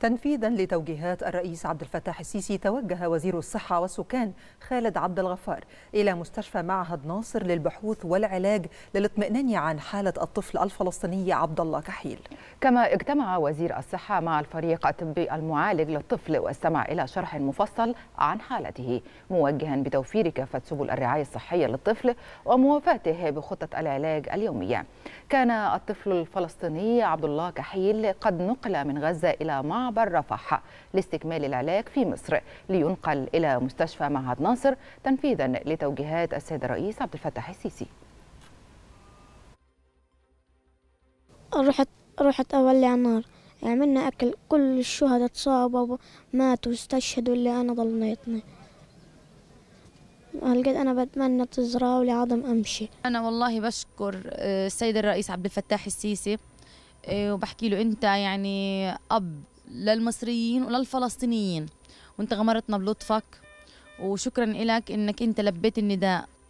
تنفيذا لتوجيهات الرئيس عبد الفتاح السيسي توجه وزير الصحة والسكان خالد عبد الغفار إلى مستشفى معهد ناصر للبحوث والعلاج للاطمئنان عن حالة الطفل الفلسطيني عبد الله كحيل كما اجتمع وزير الصحة مع الفريق الطبي المعالج للطفل واستمع إلى شرح مفصل عن حالته موجها بتوفير كافة سبل الرعاية الصحية للطفل وموافاته بخطة العلاج اليومية كان الطفل الفلسطيني عبد الله كحيل قد نقل من غزة إلى معبر رفح لاستكمال العلاج في مصر لينقل إلى مستشفى معهد ناصر تنفيذا لتوجيهات السيد الرئيس عبد الفتاح السيسي رحت رحت أولي على النار عملنا أكل كل الشهداء تصابوا ماتوا استشهدوا اللي أنا ضليتني هلقد أنا بتمنى تزرع لي عظم أمشي أنا والله بشكر آه، السيد الرئيس عبد الفتاح السيسي آه، وبحكي له أنت يعني أب للمصريين وللفلسطينيين وأنت غمرتنا بلطفك وشكرا لك أنك أنت لبيت النداء